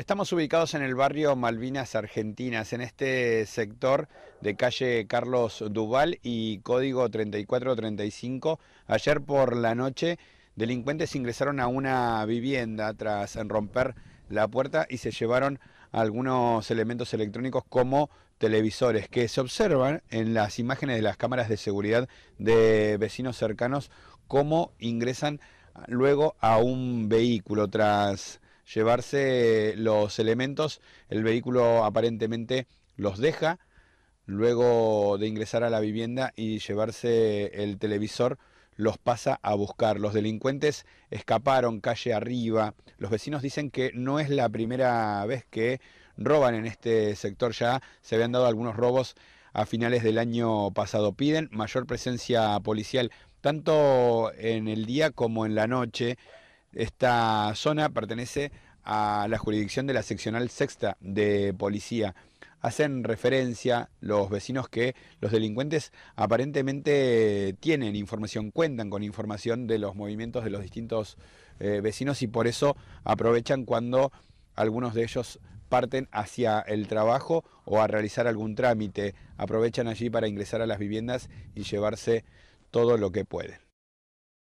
Estamos ubicados en el barrio Malvinas Argentinas, en este sector de calle Carlos Duval y código 3435. Ayer por la noche, delincuentes ingresaron a una vivienda tras romper la puerta y se llevaron algunos elementos electrónicos como televisores que se observan en las imágenes de las cámaras de seguridad de vecinos cercanos como ingresan luego a un vehículo tras llevarse los elementos, el vehículo aparentemente los deja luego de ingresar a la vivienda y llevarse el televisor, los pasa a buscar. Los delincuentes escaparon calle arriba. Los vecinos dicen que no es la primera vez que roban en este sector ya. Se habían dado algunos robos a finales del año pasado. Piden mayor presencia policial tanto en el día como en la noche. Esta zona pertenece a la jurisdicción de la seccional sexta de policía. Hacen referencia los vecinos que los delincuentes aparentemente tienen información, cuentan con información de los movimientos de los distintos eh, vecinos y por eso aprovechan cuando algunos de ellos parten hacia el trabajo o a realizar algún trámite. Aprovechan allí para ingresar a las viviendas y llevarse todo lo que pueden.